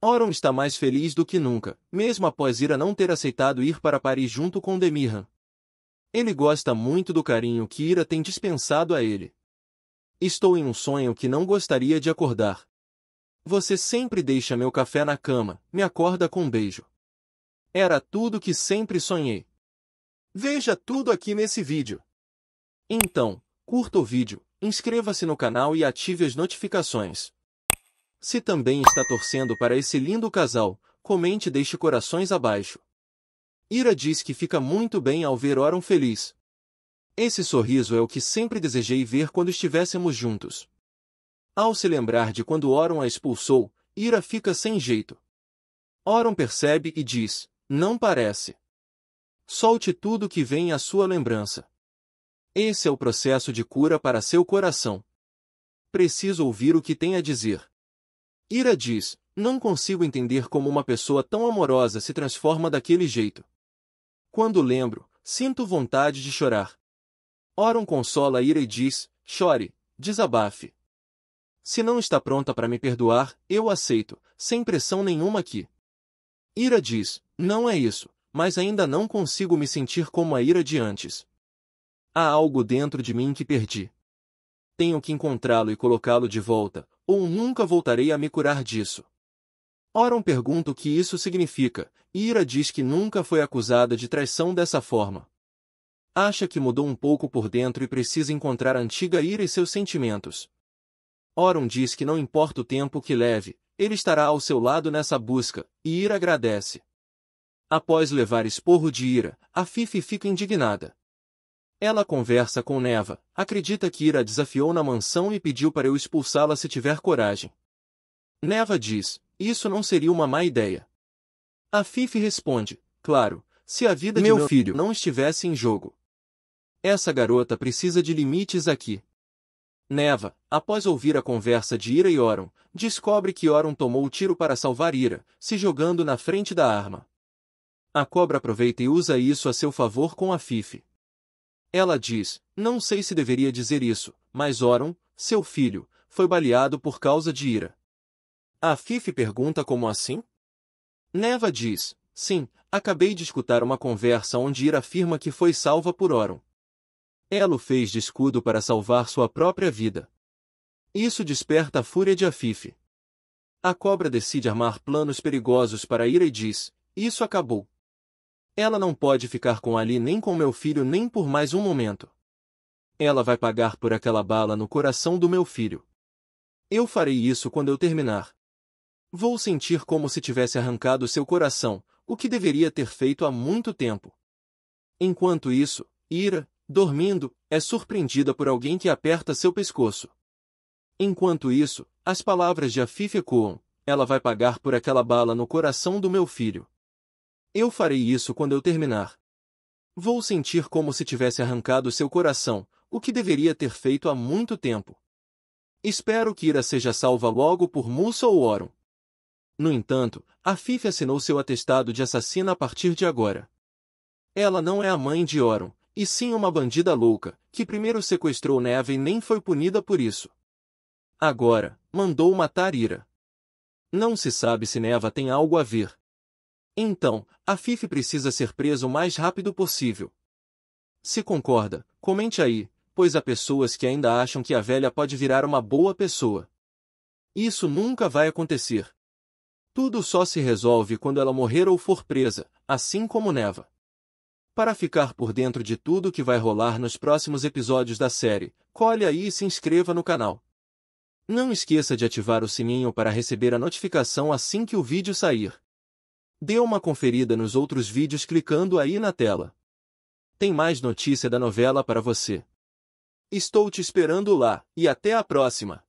Oron está mais feliz do que nunca, mesmo após Ira não ter aceitado ir para Paris junto com Demirhan. Ele gosta muito do carinho que Ira tem dispensado a ele. Estou em um sonho que não gostaria de acordar. Você sempre deixa meu café na cama, me acorda com um beijo. Era tudo que sempre sonhei. Veja tudo aqui nesse vídeo. Então, curta o vídeo, inscreva-se no canal e ative as notificações. Se também está torcendo para esse lindo casal, comente e deixe corações abaixo. Ira diz que fica muito bem ao ver Oron feliz. Esse sorriso é o que sempre desejei ver quando estivéssemos juntos. Ao se lembrar de quando Oron a expulsou, Ira fica sem jeito. Oron percebe e diz, não parece. Solte tudo que vem à sua lembrança. Esse é o processo de cura para seu coração. Preciso ouvir o que tem a dizer. Ira diz: Não consigo entender como uma pessoa tão amorosa se transforma daquele jeito. Quando lembro, sinto vontade de chorar. Oron consola Ira e diz: Chore, desabafe. Se não está pronta para me perdoar, eu aceito, sem pressão nenhuma aqui. Ira diz: Não é isso, mas ainda não consigo me sentir como a Ira de antes. Há algo dentro de mim que perdi. Tenho que encontrá-lo e colocá-lo de volta, ou nunca voltarei a me curar disso. Oron pergunta o que isso significa, e Ira diz que nunca foi acusada de traição dessa forma. Acha que mudou um pouco por dentro e precisa encontrar a antiga Ira e seus sentimentos. Oron diz que não importa o tempo que leve, ele estará ao seu lado nessa busca, e Ira agradece. Após levar esporro de Ira, a Fifi fica indignada. Ela conversa com Neva, acredita que Ira desafiou na mansão e pediu para eu expulsá-la se tiver coragem. Neva diz, isso não seria uma má ideia. A Fifi responde, claro, se a vida meu de meu filho não estivesse em jogo. Essa garota precisa de limites aqui. Neva, após ouvir a conversa de Ira e Oron, descobre que Oron tomou o tiro para salvar Ira, se jogando na frente da arma. A cobra aproveita e usa isso a seu favor com a Fife. Ela diz: Não sei se deveria dizer isso, mas Oron, seu filho, foi baleado por causa de ira. A Fife pergunta como assim? Neva diz: Sim, acabei de escutar uma conversa onde Ira afirma que foi salva por Oron. Ela o fez de escudo para salvar sua própria vida. Isso desperta a fúria de Afife. A cobra decide armar planos perigosos para Ira e diz: Isso acabou. Ela não pode ficar com Ali nem com meu filho nem por mais um momento. Ela vai pagar por aquela bala no coração do meu filho. Eu farei isso quando eu terminar. Vou sentir como se tivesse arrancado seu coração, o que deveria ter feito há muito tempo. Enquanto isso, Ira, dormindo, é surpreendida por alguém que aperta seu pescoço. Enquanto isso, as palavras de Afif ecoam, ela vai pagar por aquela bala no coração do meu filho. Eu farei isso quando eu terminar. Vou sentir como se tivesse arrancado seu coração, o que deveria ter feito há muito tempo. Espero que Ira seja salva logo por Musa ou Oron. No entanto, a Fife assinou seu atestado de assassina a partir de agora. Ela não é a mãe de Oron, e sim uma bandida louca, que primeiro sequestrou Neve e nem foi punida por isso. Agora, mandou matar Ira. Não se sabe se Neva tem algo a ver, então, a FIFE precisa ser presa o mais rápido possível. Se concorda, comente aí, pois há pessoas que ainda acham que a velha pode virar uma boa pessoa. Isso nunca vai acontecer. Tudo só se resolve quando ela morrer ou for presa, assim como Neva. Para ficar por dentro de tudo que vai rolar nos próximos episódios da série, colhe aí e se inscreva no canal. Não esqueça de ativar o sininho para receber a notificação assim que o vídeo sair. Dê uma conferida nos outros vídeos clicando aí na tela. Tem mais notícia da novela para você. Estou te esperando lá, e até a próxima!